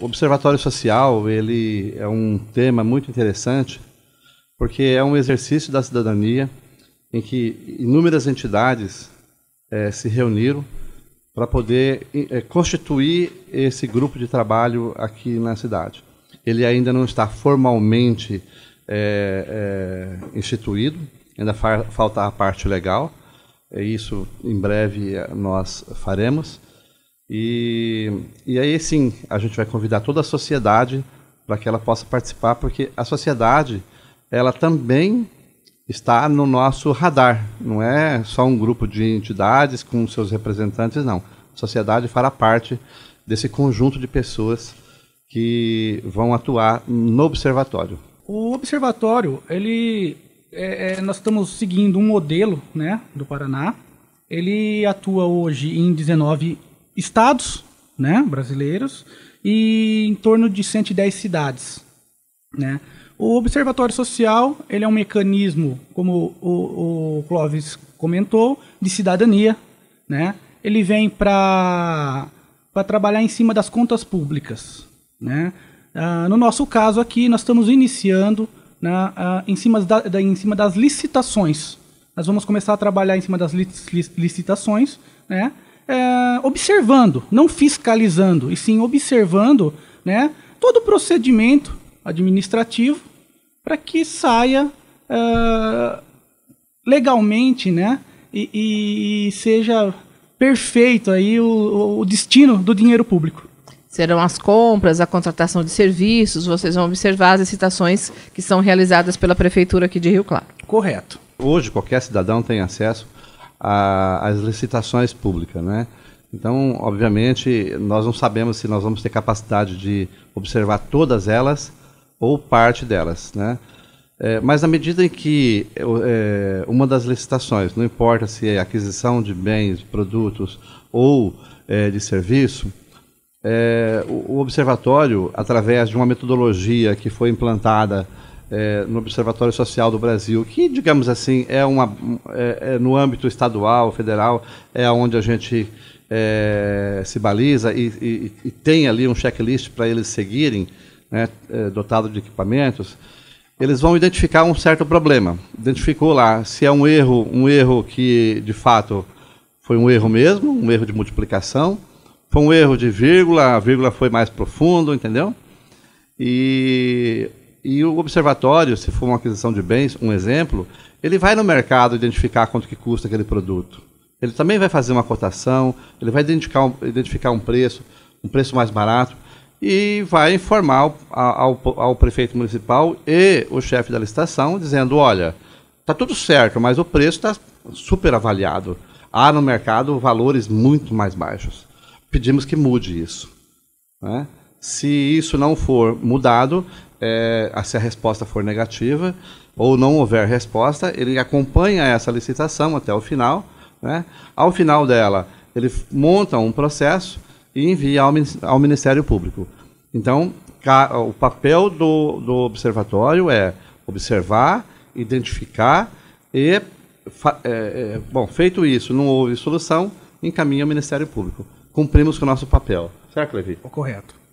O observatório social ele é um tema muito interessante porque é um exercício da cidadania em que inúmeras entidades é, se reuniram para poder é, constituir esse grupo de trabalho aqui na cidade. Ele ainda não está formalmente é, instituído, ainda fa falta a parte legal, isso em breve nós faremos. E, e aí, sim, a gente vai convidar toda a sociedade para que ela possa participar, porque a sociedade ela também está no nosso radar. Não é só um grupo de entidades com seus representantes, não. A sociedade fará parte desse conjunto de pessoas que vão atuar no observatório. O observatório, ele, é, é nós estamos seguindo um modelo, né, do Paraná. Ele atua hoje em 19 estados né, brasileiros e em torno de 110 cidades. Né? O Observatório Social ele é um mecanismo, como o, o Clóvis comentou, de cidadania. Né? Ele vem para trabalhar em cima das contas públicas. Né? Ah, no nosso caso aqui, nós estamos iniciando na, né, em, cima da, da, em cima das licitações. Nós vamos começar a trabalhar em cima das licitações, né? é, observando, não fiscalizando, e sim observando né, todo o procedimento administrativo para que saia é, legalmente né, e, e, seja perfeito aí o, o destino do dinheiro público serão as compras, a contratação de serviços, vocês vão observar as licitações que são realizadas pela prefeitura aqui de Rio Claro. Correto. Hoje qualquer cidadão tem acesso a, as licitações públicas, né? Então, obviamente, nós não sabemos se nós vamos ter capacidade de observar todas elas ou parte delas, né? É, mas na medida em que é, uma das licitações, não importa se é aquisição de bens, produtos ou é, de serviço, é, o, o, observatório, através de uma metodologia que foi implantada é, no Observatório Social do Brasil, que, digamos assim, é, uma, é, é no âmbito estadual, federal, é onde a gente é, se baliza e, e, e, tem ali um checklist para eles seguirem, né, é, dotado de equipamentos, eles vão identificar um certo problema. Identificou lá se é um erro, um erro que de fato foi um erro mesmo, um erro de multiplicação, foi um erro de vírgula, a vírgula foi mais profundo, entendeu? E e o observatório, se for uma aquisição de bens, um exemplo, ele vai no mercado identificar quanto que custa aquele produto. Ele também vai fazer uma cotação, ele vai identificar um, identificar um preço, um preço mais barato, e vai informar ao, ao, ao prefeito municipal e o chefe da licitação, dizendo, olha, está tudo certo, mas o preço está super avaliado. Há no mercado valores muito mais baixos. Pedimos que mude isso. Né? Se isso não for mudado, é, se a resposta for negativa ou não houver resposta, ele acompanha essa licitação até o final. Né? Ao final dela, ele monta um processo e envia ao, ao Ministério Público. Então, o papel do, do observatório é observar, identificar e, é, é, bom, feito isso, não houve solução, encaminha ao Ministério Público. Cumprimos com o nosso papel. Certo, Levi? Correto.